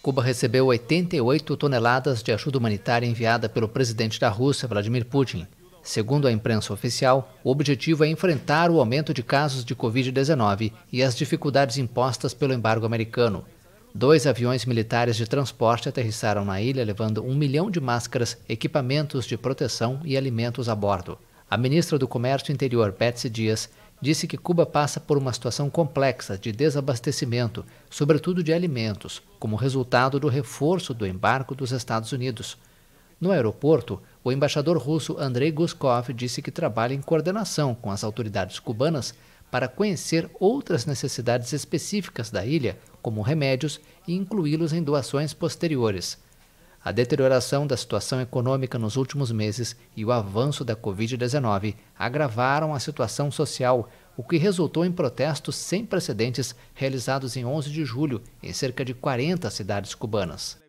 Cuba recebeu 88 toneladas de ajuda humanitária enviada pelo presidente da Rússia, Vladimir Putin. Segundo a imprensa oficial, o objetivo é enfrentar o aumento de casos de Covid-19 e as dificuldades impostas pelo embargo americano. Dois aviões militares de transporte aterrissaram na ilha, levando um milhão de máscaras, equipamentos de proteção e alimentos a bordo. A ministra do Comércio Interior, Betsy Dias, disse que Cuba passa por uma situação complexa de desabastecimento, sobretudo de alimentos, como resultado do reforço do embargo dos Estados Unidos. No aeroporto, o embaixador russo Andrei Guskov disse que trabalha em coordenação com as autoridades cubanas para conhecer outras necessidades específicas da ilha, como remédios, e incluí-los em doações posteriores. A deterioração da situação econômica nos últimos meses e o avanço da Covid-19 agravaram a situação social, o que resultou em protestos sem precedentes realizados em 11 de julho em cerca de 40 cidades cubanas.